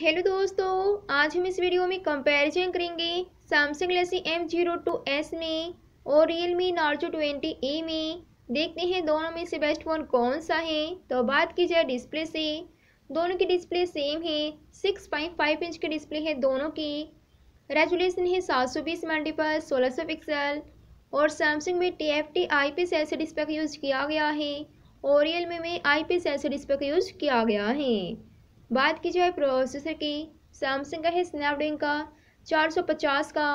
hello दोस्तों आज हम इस वीडियो में कंपैरिजन करेंगे Samsung Galaxy M zero two S में और Realme Narzo twenty A में देखते हैं दोनों में से बेस्ट फ़ोन कौन सा है तो बात की जाए डिस्प्ले से दोनों की डिस्प्ले सेम है सिक्स पॉइंट फाइव इंच की डिस्प्ले है दोनों की रेजुलेशन है सात सौ बीस मल्टीपल सोलह सौ पिक्सल और सैमसंग में T F T I P cells display का यूज़ किया गया है और रियल मी में आई पी सेल्स डिस्प्ले का यूज़ किया गया है बात की जाए प्रोसेसर की सैमसंग का है स्नैपड्रैगन का 450 का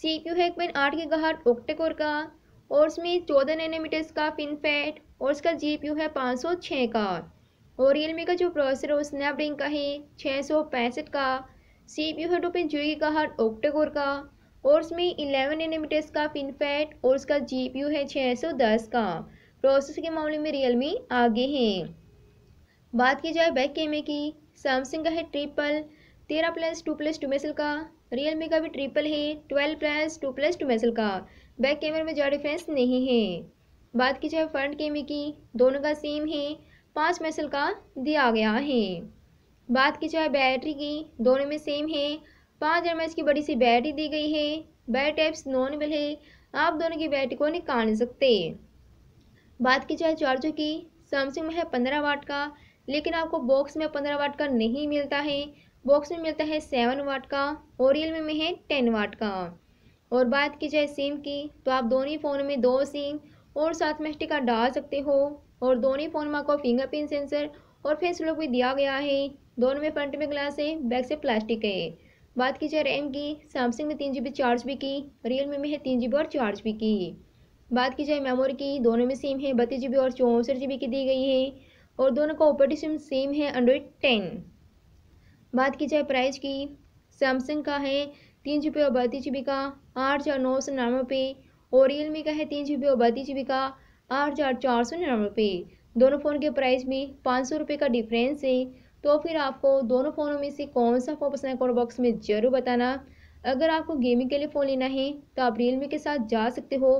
सी पी है एक पॉइंट आठ के गहर ओक्टेकोर का और उसमें चौदह नैनोमीटर्स का फिनफेट और उसका जी पी है पाँच सौ छः का और रियलमी का जो प्रोसेसर है वो स्नैपड्रैगन का है छः सौ पैंसठ का सी पी है टू पॉइंट जीरो का हर ओक्टेकोर का और उसमें इलेवन नैनोमीटर्स का फिनफेट और उसका जी पी है छः सौ दस का प्रोसेसर के मामले में रियलमी आगे हैं बात की जाए बैक कैमरे की सैमसंग का है ट्रिपल तेरह प्लस टू प्लस टू मेसल का रियल मी का भी ट्रिपल है twelve plus two plus two मेसल का बैक कैमरे में ज़्यादा डिफ्रेंस नहीं है बात की जाए फ्रंट कैमरे की दोनों का सेम है पाँच मेसल का दिया गया है बात की जाए बैटरी की दोनों में सेम है पाँच एम की बड़ी सी बैटरी दी गई है बैटरी एप्स नॉन है आप दोनों की बैटरी को निकाल नहीं सकते बात की जाए चार्जर की सैमसंग में है पंद्रह वाट का लेकिन आपको बॉक्स में पंद्रह वाट का नहीं मिलता है बॉक्स में मिलता है सेवन वाट का और रियल में है टेन वाट का और बात की जाए सिम की तो आप दोनों ही फ़ोन में दो सिम और साथ में स्टिकर डाल सकते हो और दोनों ही फ़ोन में आपको फिंगरप्रिंट सेंसर और फेस लॉक भी दिया गया है दोनों में फ्रंट में ग्लास है बैक से प्लास्टिक है बात की जाए रैम की सैमसंग में तीन जी चार जी की रियल में, में है तीन जी और चार जी की बात की जाए मेमोरी की दोनों में सिम है बत्तीस जी और चौंसठ जी की दी गई है और दोनों का ऑपरेटिव सेम है एंड्रॉयड टेन बात की जाए प्राइस की सैमसंग का है तीन जी बी और बत्तीस जी बी का आठ हज़ार नौ सौ निन्यानवे रुपये और रियल मी का है तीन जी बी और बत्तीस जी बी का आठ हज़ार चार सौ निन्यानवे रुपये दोनों फ़ोन के प्राइस में पाँच सौ रुपये का डिफरेंस है तो फिर आपको दोनों फ़ोनों में से कौन सा फ़ोन पसंद है कॉमेंट बॉक्स में ज़रूर बताना अगर आपको गेमिंग के लिए फ़ोन लेना है तो आप रियल मी के साथ जा सकते हो